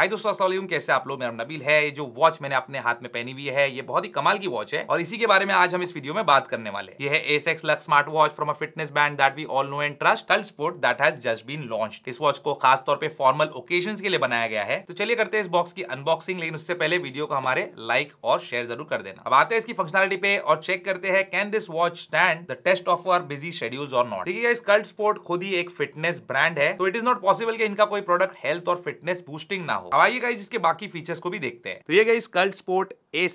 हाय दोस्तों अस्सलाम कैसे आप लोग मेरा नबील है ये जो वॉच मैंने अपने हाथ में पहनी हुई है ये बहुत ही कमाल की वॉच है और इसी के बारे में आज हम इस वीडियो में बात करने वाले ये है S X Luxe smart watch from a fitness band that we all know and trust Cult Sport that has just been launch इस वॉच को खास तौर पे फॉर्मल ओकेजन के लिए बनाया गया है तो चलिए करते हैं इस बॉक्स की अनबॉक्सिंग लेकिन उससे पहले वीडियो को हमारे लाइक और शेयर जरूर कर देना अब आते हैं इसकी फंक्शनलिटी पे और चेक करते हैं can this watch stand the test of our busy schedules और नॉट ठीक है इस कल्ट स्पोर्ट खुद ही एक फिटनेस ब्रांड है तो इट इज नॉट पॉसिबल कि इनका कोई प्रोडक्ट हेल्थ और फिटनेस बूस्टिंग ना हो हो अब आइए गाइस इसके बाकी फीचर्स को भी देखते हैं तो ये guys Cult Sport A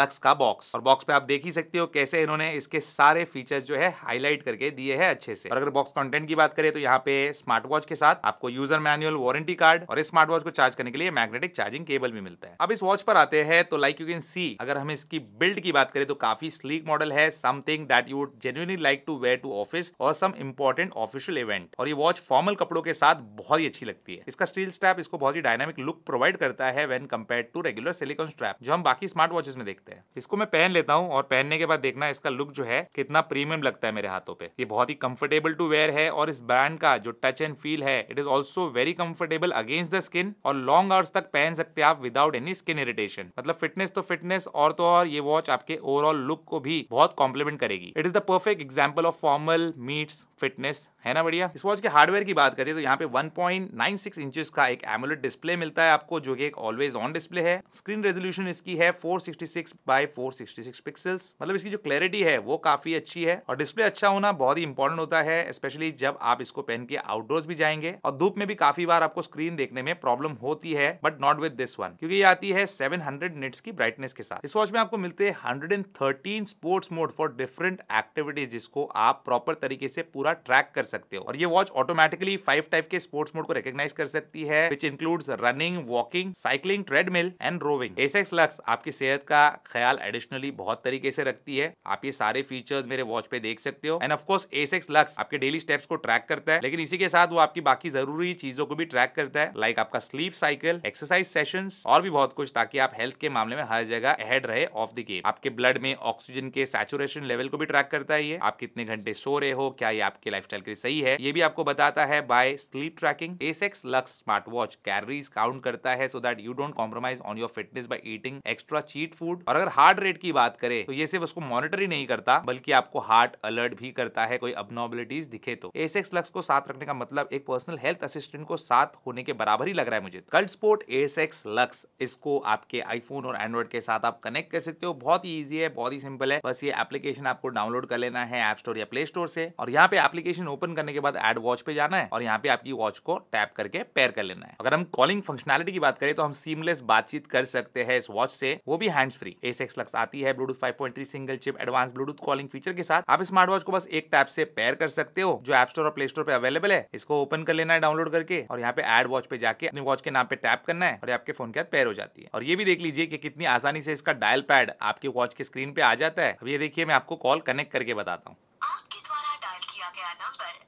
Luxe का बॉक्स और बॉक्स पे आप देख ही सकते हो कैसे इन्होंने इसके सारे फीचर्स जो है हाईलाइट करके दिए हैं अच्छे से और अगर बॉक्स कंटेंट की बात करें तो यहाँ पे स्मार्ट वॉच के साथ आपको यूजर मैनुअल वारंटी कार्ड और इस स्मार्ट वॉच को चार्ज करने के लिए मैग्नेटिक चार्जिंग केबल भी मिलता है अब इस वॉच पर आते हैं तो लाइक यू कैन सी अगर हम इसकी बिल्ड की बात करें तो काफी स्लीक मॉडल है something that you genuinely like to wear to office और सम इम्पोर्टेंट ऑफिशियल इवेंट और ये वॉच फॉर्मल कपड़ों के साथ बहुत ही अच्छी लगती है इसका स्टील स्ट्रैप इसको बहुत ही डायनामिक लुक लुक प्रोवाइड करता है when compare to regular silicone strap जो हम बाकी स्मार्ट वॉचेस में देखते हैं इसको मैं पहन लेता हूँ और पहनने के बाद देखना इसका लुक जो है कितना प्रीमियम लगता है मेरे हाथों पे ये बहुत ही कंफर्टेबल टू वेयर है और इस ब्रांड का जो टच एंड फील है it is also very comfortable against the skin और लॉन्ग आवर्स तक पहन सकते हैं आप विदाउट एनी स्किन इरिटेशन मतलब फिटनेस तो फिटनेस और तो और ये वॉच आपके ओवरऑल लुक को भी बहुत कॉम्प्लीमेंट करेगी it is the perfect example of formal meets fitness है ना बढ़िया इस वॉच के हार्डवेयर की बात करें तो यहाँ पे 1.96 इंचेस का एक एमुलेट डिस्प्ले मिलता है है आपको जो कि एक ऑलवेज ऑन डिस्प्ले है स्क्रीन रेजोल्यूशन इसकी है 466 बाय 466 पिक्सल्स मतलब इसकी जो क्लैरिटी है वो काफी अच्छी है और डिस्प्ले अच्छा होना बहुत ही इंपॉर्टेंट होता है स्पेशली जब आप इसको पहन के आउटडोर्स भी जाएंगे और धूप में भी काफी बार आपको स्क्रीन देखने में प्रॉब्लम होती है but not with this one क्योंकि ये आती है 700 हंड्रेड की ब्राइटनेस के साथ इस वॉच में आपको मिलते हैं 113 sports mode for different activities जिसको आप प्रॉपर तरीके से पूरा ट्रैक कर सकते हो और ये वॉच ऑटोमेटिकली फाइव टाइप के स्पोर्ट्स मोड को रिकग्नाइज कर सकती है which includes running swimming walking cycling treadmill and rowing S X Luxe आपकी सेहत का ख्याल एडिशनली बहुत तरीके से रखती है आप ये सारे फीचर्स मेरे वॉच पे देख सकते हो एंड ऑफकोर्स एसेक्स लक्स आपके डेली स्टेप्स को ट्रैक करता है लेकिन इसी के साथ वो आपकी बाकी जरूरी चीजों को भी ट्रैक करता है लाइक आपका स्लीप साइकिल एक्सरसाइज सेशन और भी बहुत कुछ ताकि आप हेल्थ के मामले में हर जगह अहेड रहे ऑफ द गेम आपके ब्लड में ऑक्सीजन के सैचुरेशन लेवल को भी ट्रैक करता है ये आप कितने घंटे सो रहे हो क्या ये आपके लाइफ के लिए सही है ये भी आपको बताता है by sleep tracking S X Luxe smart watch calories count करता है so that you don't compromise on your fitness by eating extra cheat food और अगर हार्ट रेट की बात करें तो ये सिर्फ उसको मॉनिटर ही नहीं करता बल्कि आपको हार्ट अलर्ट भी करता है कोई अबनॉबिलिटीज दिखे तो एस एक्स लक्स को साथ रखने का मतलब एक पर्सनल हेल्थ असिस्टेंट को साथ होने के बराबर ही लग रहा है मुझे Cult Sport S X Luxe इसको आपके आईफोन और एंड्रॉइड के साथ आप कनेक्ट कर सकते हो बहुत ही ईजी है बहुत ही सिंपल है बस ये एप्लीकेशन आपको डाउनलोड कर लेना है ऐप स्टोर या प्ले स्टोर से और यहाँ पे एप्लीकेशन ओपन करने के बाद एड वॉच पे जाना है और यहाँ पे आपकी वॉच को टैप करके पेयर कर लेना है अगर हम कॉलिंग फंक्शन फंक्शनैलिटी की बात करें तो हम सीमलेस बातचीत कर सकते हैं इस वॉच से वो भी hands free S X Luxe आती है Bluetooth 5.3 single chip advance Bluetooth calling feature के साथ आप स्मार्ट वॉच को बस एक टैप से पेयर कर सकते हो जो एप स्टोर और प्ले स्टोर पर अवेलेबल है इसको ओपन कर लेना है डाउनलोड करके और यहाँ पे एड वॉच पे जाके अपने वॉच के नाम पे टैप करना है और आपके फोन के साथ पेयर हो जाती है और ये भी देख लीजिए कि कितनी आसानी से इसका डायल पैड आपके वॉच के स्क्रीन पे आ जाता है अब ये देखिए मैं आपको कॉल कनेक्ट करके बताता हूँ आपके द्वारा डायल किया गया नंबर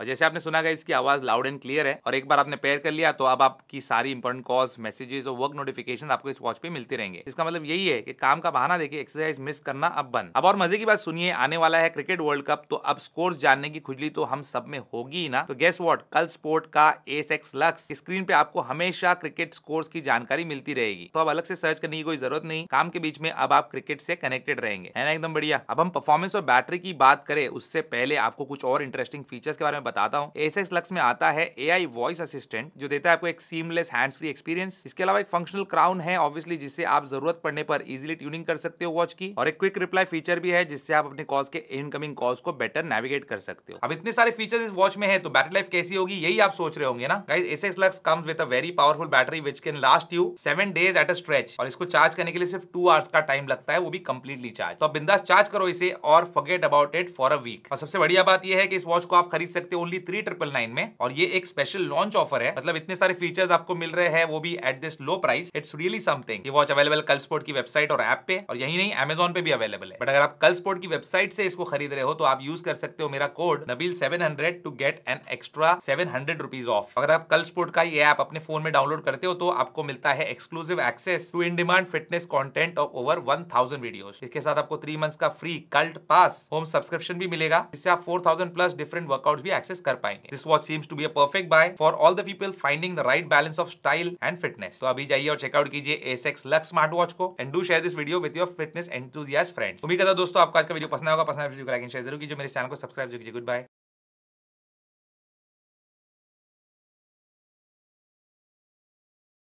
और जैसे आपने सुना गया इसकी आवाज लाउड एंड क्लियर है और एक बार आपने पेयर कर लिया तो अब आपकी सारी इंपॉर्टेंट कॉल्स मैसेजेस और वर्क नोटिफिकेशन आपको इस वॉच पे मिलते रहेंगे इसका मतलब यही है कि काम का बहाना देखिए एक्सरसाइज मिस करना अब बंद अब और मजे की बात सुनिए आने वाला है क्रिकेट वर्ल्ड कप तो अब स्कोर जानने की खुजली तो हम सब में होगी ही ना तो गेस वॉट कल स्पोर्ट का एस एक्स लक्स स्क्रीन पे आपको हमेशा क्रिकेट स्कोर की जानकारी मिलती रहेगी तो अब अलग से सर्च करने की कोई जरूरत नहीं काम के बीच में अब आप क्रिकेट से कनेक्टेड रहेंगे है ना एकदम बढ़िया अब हम परफॉर्मेंस और बैटरी की बात करें उससे पहले आपको कुछ और इंटरेस्टिंग फीचर्स के बारे में मैं बताता हूँ एस एस लक्स में आता है ए आई वॉइस असिस्टेंट जो देता है आपको एक सीमलेस हैंड फ्री एक्सपीरियंस इसके अलावा एक फंक्शनल क्राउन है ऑब्वियसली जिससे आप जरूरत पड़ने पर इजिली ट्यूनिंग कर सकते हो वॉच की और एक क्विक रिप्लाई फीचर भी है जिससे आप अपने कॉल के इनकमिंग कॉल को बेटर नेविगेट कर सकते हो अब इतने सारे फीचर इस वॉच में है तो बैटरी लाइफ कैसी होगी यही आप सोच रहे होंगे ना S S Luxe comes with a very powerful battery which can last you seven days at a stretch और इसको चार्ज करने के लिए सिर्फ टू आवर्स का टाइम लगता है वो भी कंप्लीटली चार्ज तो आप बिंदास चार्ज करो इसे और forget about it for a week और सबसे बढ़िया बात यह है कि इस वॉच को आप खरीद सकते सकते ओनली थ्री ट्रिपल नाइन में और ये एक स्पेशल लॉन्च ऑफर है मतलब इतने सारे फीचर्स आपको मिल रहे हैं वो भी at this low price it's really something ये वॉच अवेलेबल कल स्पोर्ट की वेबसाइट और ऐप पे और यही नहीं अमेजोन पे भी अवेलेबल है बट अगर आप कल स्पोर्ट की वेबसाइट से इसको खरीद रहे हो तो आप यूज कर सकते हो मेरा code Nabeel seven hundred to get an extra seven hundred rupees off अगर आप कल स्पोर्ट का ये ऐप अपने फोन में डाउनलोड करते हो तो आपको मिलता है exclusive access to in demand fitness content of over one thousand video इसके साथ आपको थ्री मंथ का free Cult pass home subscription भी मिलेगा जिससे आप four thousand plus different workout भी एक्सेस कर पाएंगे this watch seems to be a perfect buy for all the people finding the right balance of style and fitness तो अभी जाइए और चेकआउट कीजिए एसेक्स लक्स स्मार्ट वॉच को and do share this video with your fitness and to friends उम्मीद करता दोस्तों आपको आज का वीडियो पसंद होगा पसंद वीडियो को लाइक एंड शेयर जरूर कीजिए मेरे चैनल को सब्सक्राइब जरूर कीजिए गुड बाय